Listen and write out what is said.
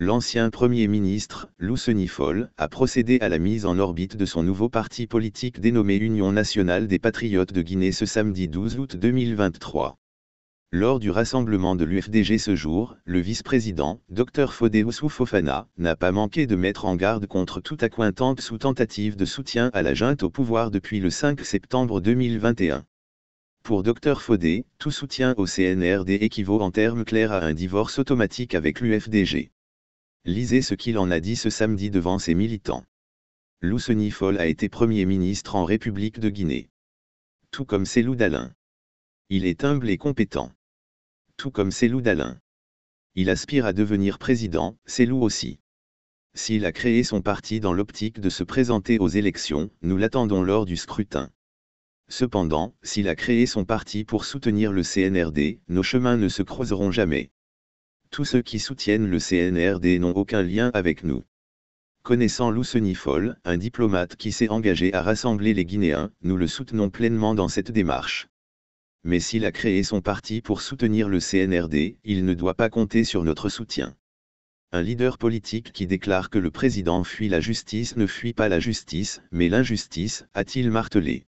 l'ancien Premier ministre, Lou Foll, a procédé à la mise en orbite de son nouveau parti politique dénommé Union nationale des patriotes de Guinée ce samedi 12 août 2023. Lors du rassemblement de l'UFDG ce jour, le vice-président, Dr Fodé Fofana, n'a pas manqué de mettre en garde contre toute accointante sous tentative de soutien à la junte au pouvoir depuis le 5 septembre 2021. Pour Dr Fodé, tout soutien au CNRD équivaut en termes clairs à un divorce automatique avec l'UFDG. Lisez ce qu'il en a dit ce samedi devant ses militants. Lousseni Foll a été Premier ministre en République de Guinée. Tout comme Célou Dalin. Il est humble et compétent. Tout comme Célou Dalin. Il aspire à devenir président, Célou aussi. S'il a créé son parti dans l'optique de se présenter aux élections, nous l'attendons lors du scrutin. Cependant, s'il a créé son parti pour soutenir le CNRD, nos chemins ne se croiseront jamais. Tous ceux qui soutiennent le CNRD n'ont aucun lien avec nous. Connaissant Lousenifol, un diplomate qui s'est engagé à rassembler les Guinéens, nous le soutenons pleinement dans cette démarche. Mais s'il a créé son parti pour soutenir le CNRD, il ne doit pas compter sur notre soutien. Un leader politique qui déclare que le président fuit la justice ne fuit pas la justice, mais l'injustice, a-t-il martelé.